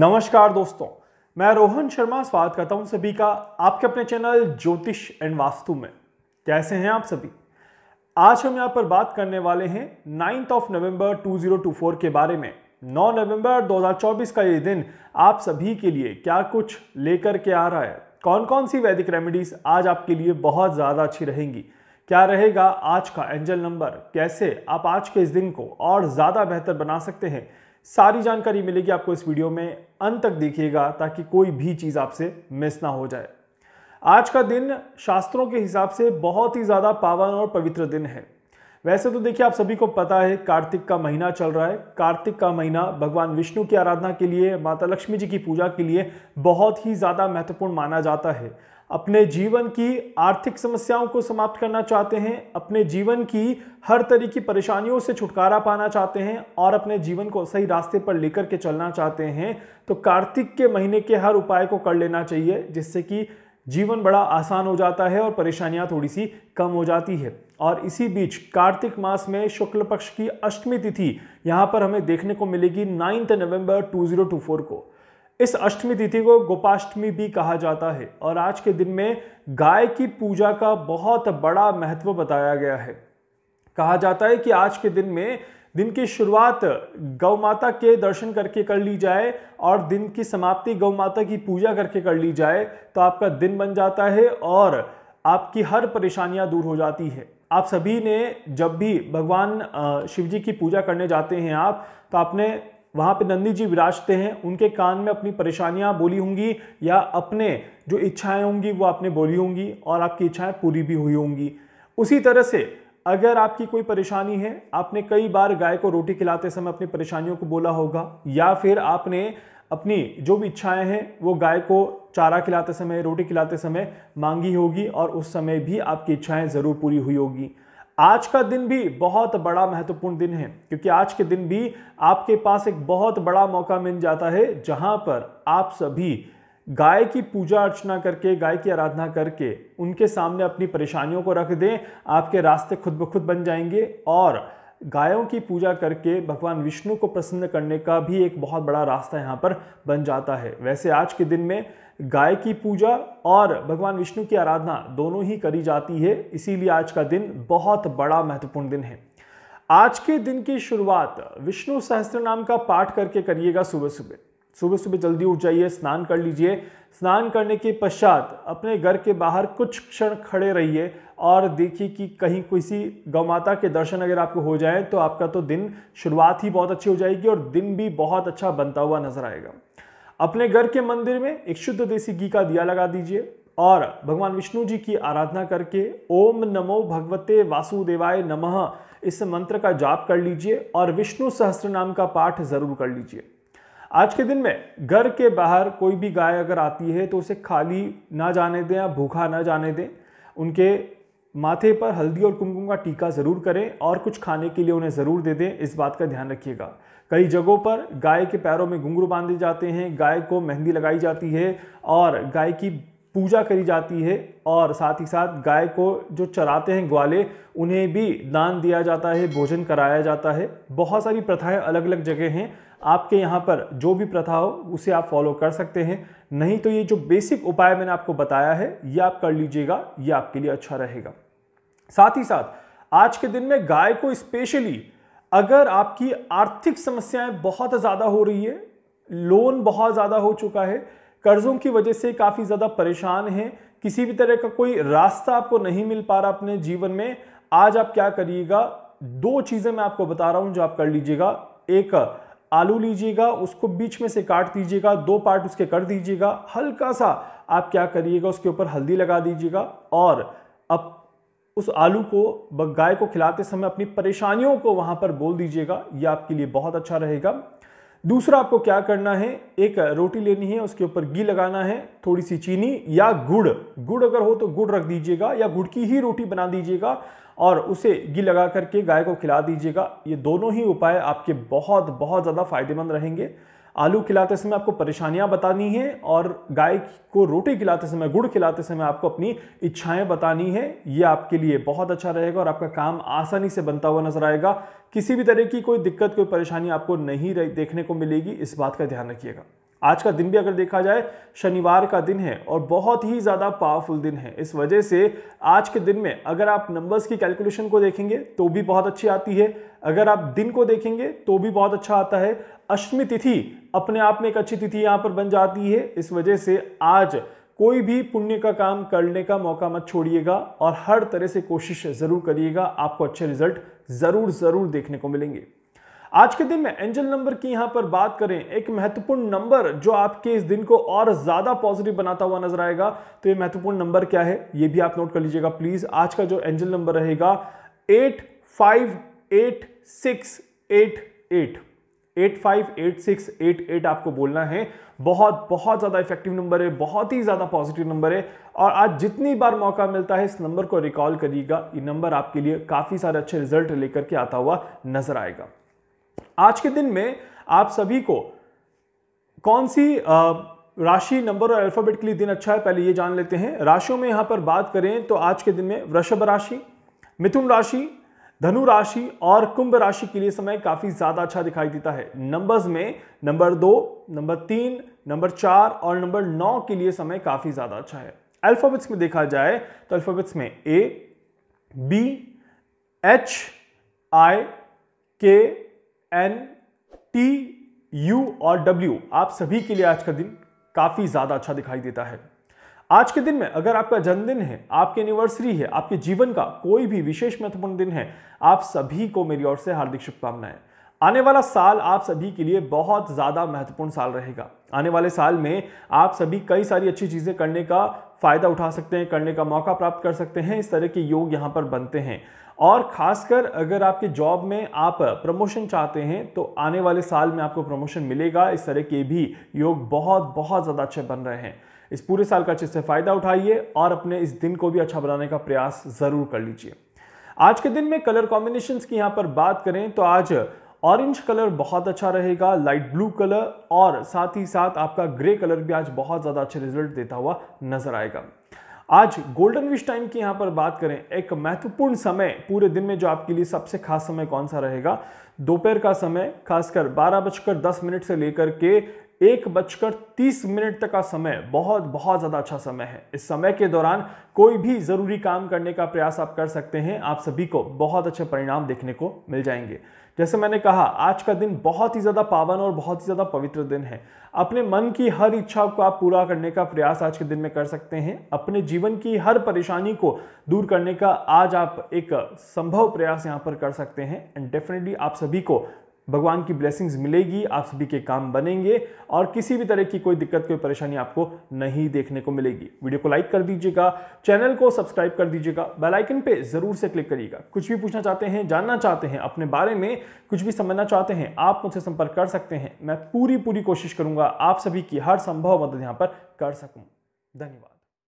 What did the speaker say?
नमस्कार दोस्तों मैं रोहन शर्मा स्वागत करता हूं सभी का आपके अपने चैनल ज्योतिष एंड वास्तु में कैसे हैं आप सभी आज हम यहां पर बात करने वाले हैं नाइन्थ ऑफ नवंबर 2024 के बारे में 9 नवंबर 2024 का ये दिन आप सभी के लिए क्या कुछ लेकर के आ रहा है कौन कौन सी वैदिक रेमेडीज आज आपके लिए बहुत ज़्यादा अच्छी रहेंगी क्या रहेगा आज का एंजल नंबर कैसे आप आज के इस दिन को और ज़्यादा बेहतर बना सकते हैं सारी जानकारी मिलेगी आपको इस वीडियो में अंत तक देखिएगा ताकि कोई भी चीज़ आपसे मिस ना हो जाए आज का दिन शास्त्रों के हिसाब से बहुत ही ज़्यादा पावन और पवित्र दिन है वैसे तो देखिए आप सभी को पता है कार्तिक का महीना चल रहा है कार्तिक का महीना भगवान विष्णु की आराधना के लिए माता लक्ष्मी जी की पूजा के लिए बहुत ही ज़्यादा महत्वपूर्ण माना जाता है अपने जीवन की आर्थिक समस्याओं को समाप्त करना चाहते हैं अपने जीवन की हर तरह की परेशानियों से छुटकारा पाना चाहते हैं और अपने जीवन को सही रास्ते पर लेकर के चलना चाहते हैं तो कार्तिक के महीने के हर उपाय को कर लेना चाहिए जिससे कि जीवन बड़ा आसान हो जाता है और परेशानियां थोड़ी सी कम हो जाती है और इसी बीच कार्तिक मास में शुक्ल पक्ष की अष्टमी तिथि यहाँ पर हमें देखने को मिलेगी नाइन्थ नवंबर 2024 को इस अष्टमी तिथि को गोपाष्टमी भी कहा जाता है और आज के दिन में गाय की पूजा का बहुत बड़ा महत्व बताया गया है कहा जाता है कि आज के दिन में दिन की शुरुआत गौ माता के दर्शन करके कर ली जाए और दिन की समाप्ति गौ माता की पूजा करके कर ली जाए तो आपका दिन बन जाता है और आपकी हर परेशानियां दूर हो जाती है आप सभी ने जब भी भगवान शिव जी की पूजा करने जाते हैं आप तो आपने वहाँ पे नंदी जी विराजते हैं उनके कान में अपनी परेशानियाँ बोली होंगी या अपने जो इच्छाएं होंगी वो आपने बोली होंगी और आपकी इच्छाएं पूरी भी हुई होंगी उसी तरह से अगर आपकी कोई परेशानी है आपने कई बार गाय को रोटी खिलाते समय अपनी परेशानियों को बोला होगा या फिर आपने अपनी जो भी इच्छाएं हैं वो गाय को चारा खिलाते समय रोटी खिलाते समय मांगी होगी और उस समय भी आपकी इच्छाएं ज़रूर पूरी हुई होगी आज का दिन भी बहुत बड़ा महत्वपूर्ण दिन है क्योंकि आज के दिन भी आपके पास एक बहुत बड़ा मौका मिल जाता है जहां पर आप सभी गाय की पूजा अर्चना करके गाय की आराधना करके उनके सामने अपनी परेशानियों को रख दें आपके रास्ते खुद ब खुद बन जाएंगे और गायों की पूजा करके भगवान विष्णु को प्रसन्न करने का भी एक बहुत बड़ा रास्ता यहाँ पर बन जाता है वैसे आज के दिन में गाय की पूजा और भगवान विष्णु की आराधना दोनों ही करी जाती है इसीलिए आज का दिन बहुत बड़ा महत्वपूर्ण दिन है आज के दिन की शुरुआत विष्णु सहस्त्र नाम का पाठ करके करिएगा सुबह सुबह सुबह सुबह जल्दी उठ जाइए स्नान कर लीजिए स्नान करने के पश्चात अपने घर के बाहर कुछ क्षण खड़े रहिए और देखिए कि कहीं किसी गौ माता के दर्शन अगर आपको हो जाए तो आपका तो दिन शुरुआत ही बहुत अच्छी हो जाएगी और दिन भी बहुत अच्छा बनता हुआ नजर आएगा अपने घर के मंदिर में एक शुद्ध देसी घी का दिया लगा दीजिए और भगवान विष्णु जी की आराधना करके ओम नमो भगवते वासुदेवाय नमः इस मंत्र का जाप कर लीजिए और विष्णु सहस्त्र नाम का पाठ जरूर कर लीजिए आज के दिन में घर के बाहर कोई भी गाय अगर आती है तो उसे खाली ना जाने दें या भूखा ना जाने दें उनके माथे पर हल्दी और कुमकुम का टीका ज़रूर करें और कुछ खाने के लिए उन्हें ज़रूर दे दें इस बात का ध्यान रखिएगा कई जगहों पर गाय के पैरों में घुंघरू बांधे जाते हैं गाय को मेहंदी लगाई जाती है और गाय की पूजा करी जाती है और साथ ही साथ गाय को जो चराते हैं ग्वाले उन्हें भी दान दिया जाता है भोजन कराया जाता है बहुत सारी प्रथाएं अलग अलग जगह हैं आपके यहाँ पर जो भी प्रथा हो उसे आप फॉलो कर सकते हैं नहीं तो ये जो बेसिक उपाय मैंने आपको बताया है ये आप कर लीजिएगा ये आपके लिए अच्छा रहेगा साथ ही साथ आज के दिन में गाय को स्पेशली अगर आपकी आर्थिक समस्याएं बहुत ज़्यादा हो रही है लोन बहुत ज़्यादा हो चुका है कर्ज़ों की वजह से काफ़ी ज़्यादा परेशान हैं किसी भी तरह का कोई रास्ता आपको नहीं मिल पा रहा अपने जीवन में आज आप क्या करिएगा दो चीज़ें मैं आपको बता रहा हूँ जो आप कर लीजिएगा एक आलू लीजिएगा उसको बीच में से काट दीजिएगा दो पार्ट उसके कर दीजिएगा हल्का सा आप क्या करिएगा उसके ऊपर हल्दी लगा दीजिएगा और अब उस आलू को गाय को खिलाते समय अपनी परेशानियों को वहां पर बोल दीजिएगा ये आपके लिए बहुत अच्छा रहेगा दूसरा आपको क्या करना है एक रोटी लेनी है उसके ऊपर घी लगाना है थोड़ी सी चीनी या गुड़ गुड़ अगर हो तो गुड़ रख दीजिएगा या गुड़ की ही रोटी बना दीजिएगा और उसे घी लगा करके गाय को खिला दीजिएगा ये दोनों ही उपाय आपके बहुत बहुत ज़्यादा फायदेमंद रहेंगे आलू खिलाते समय आपको परेशानियां बतानी है और गाय को रोटी खिलाते समय गुड़ खिलाते समय आपको अपनी इच्छाएं बतानी है ये आपके लिए बहुत अच्छा रहेगा और आपका काम आसानी से बनता हुआ नजर आएगा किसी भी तरह की कोई दिक्कत कोई परेशानी आपको नहीं देखने को मिलेगी इस बात का ध्यान रखिएगा आज का दिन भी अगर देखा जाए शनिवार का दिन है और बहुत ही ज़्यादा पावरफुल दिन है इस वजह से आज के दिन में अगर आप नंबर्स की कैलकुलेशन को देखेंगे तो भी बहुत अच्छी आती है अगर आप दिन को देखेंगे तो भी बहुत अच्छा आता है अष्टमी तिथि अपने आप में एक अच्छी तिथि यहाँ पर बन जाती है इस वजह से आज कोई भी पुण्य का काम करने का मौका मत छोड़िएगा और हर तरह से कोशिश ज़रूर करिएगा आपको अच्छे रिजल्ट ज़रूर ज़रूर देखने को मिलेंगे आज के दिन में एंजल नंबर की यहां पर बात करें एक महत्वपूर्ण नंबर जो आपके इस दिन को और ज्यादा पॉजिटिव बनाता हुआ नजर आएगा तो ये महत्वपूर्ण नंबर क्या है ये भी आप नोट कर लीजिएगा प्लीज आज का जो एंजल नंबर रहेगा eight five eight six eight eight eight eight eight five six eight आपको बोलना है बहुत बहुत ज़्यादा इफेक्टिव नंबर है बहुत ही ज़्यादा पॉजिटिव नंबर है और आज जितनी बार मौका मिलता है इस नंबर को रिकॉल करिएगा ये नंबर आपके लिए काफ़ी सारे अच्छे रिजल्ट लेकर के आता हुआ नजर आएगा आज के दिन में आप सभी को कौन सी राशि नंबर और अल्फाबेट के लिए दिन अच्छा है पहले ये जान लेते हैं राशियों में यहाँ पर बात करें तो आज के दिन में वृषभ राशि मिथुन राशि धनु राशि और कुंभ राशि के लिए समय काफ़ी ज़्यादा अच्छा दिखाई देता है नंबर्स में नंबर दो नंबर तीन नंबर चार और नंबर नौ के लिए समय काफ़ी ज़्यादा अच्छा है अल्फ़ाबेट्स में देखा जाए तो अल्फ़ाबेट्स में A B H I K N T U और डब्ल्यू आप सभी के लिए आज का दिन काफ़ी ज़्यादा अच्छा दिखाई देता है आज के दिन में अगर आपका जन्मदिन है आपकी एनिवर्सरी है आपके जीवन का कोई भी विशेष महत्वपूर्ण दिन है आप सभी को मेरी ओर से हार्दिक शुभकामनाएं आने वाला साल आप सभी के लिए बहुत ज़्यादा महत्वपूर्ण साल रहेगा आने वाले साल में आप सभी कई सारी अच्छी चीज़ें करने का फ़ायदा उठा सकते हैं करने का मौका प्राप्त कर सकते हैं इस तरह के योग यहाँ पर बनते हैं और खासकर अगर आपके जॉब में आप प्रमोशन चाहते हैं तो आने वाले साल में आपको प्रमोशन मिलेगा इस तरह के भी योग बहुत बहुत ज़्यादा अच्छे बन रहे हैं इस पूरे साल का अच्छे से फ़ायदा उठाइए और अपने इस दिन को भी अच्छा बनाने का प्रयास ज़रूर कर लीजिए आज के दिन में कलर कॉम्बिनेशन की यहाँ पर बात करें तो आज ऑरेंज कलर बहुत अच्छा रहेगा लाइट ब्लू कलर और साथ ही साथ आपका ग्रे कलर भी आज बहुत ज़्यादा अच्छे रिजल्ट देता हुआ नजर आएगा आज गोल्डन विश टाइम की यहाँ पर बात करें एक महत्वपूर्ण समय पूरे दिन में जो आपके लिए सबसे खास समय कौन सा रहेगा दोपहर का समय खासकर बारह बजकर दस मिनट से लेकर के एक बजकर तीस मिनट तक का समय बहुत बहुत ज़्यादा अच्छा समय है इस समय के दौरान कोई भी ज़रूरी काम करने का प्रयास आप कर सकते हैं आप सभी को बहुत अच्छे परिणाम देखने को मिल जाएंगे जैसे मैंने कहा आज का दिन बहुत ही ज़्यादा पावन और बहुत ही ज़्यादा पवित्र दिन है अपने मन की हर इच्छा को आप पूरा करने का प्रयास आज के दिन में कर सकते हैं अपने जीवन की हर परेशानी को दूर करने का आज आप एक संभव प्रयास यहाँ पर कर सकते हैं एंड डेफिनेटली आप सभी को भगवान की ब्लेसिंग्स मिलेगी आप सभी के काम बनेंगे और किसी भी तरह की कोई दिक्कत कोई परेशानी आपको नहीं देखने को मिलेगी वीडियो को लाइक कर दीजिएगा चैनल को सब्सक्राइब कर दीजिएगा बेल आइकन पे जरूर से क्लिक करिएगा कुछ भी पूछना चाहते हैं जानना चाहते हैं अपने बारे में कुछ भी समझना चाहते हैं आप मुझसे संपर्क कर सकते हैं मैं पूरी पूरी कोशिश करूंगा आप सभी की हर संभव मदद यहाँ पर कर सकूँ धन्यवाद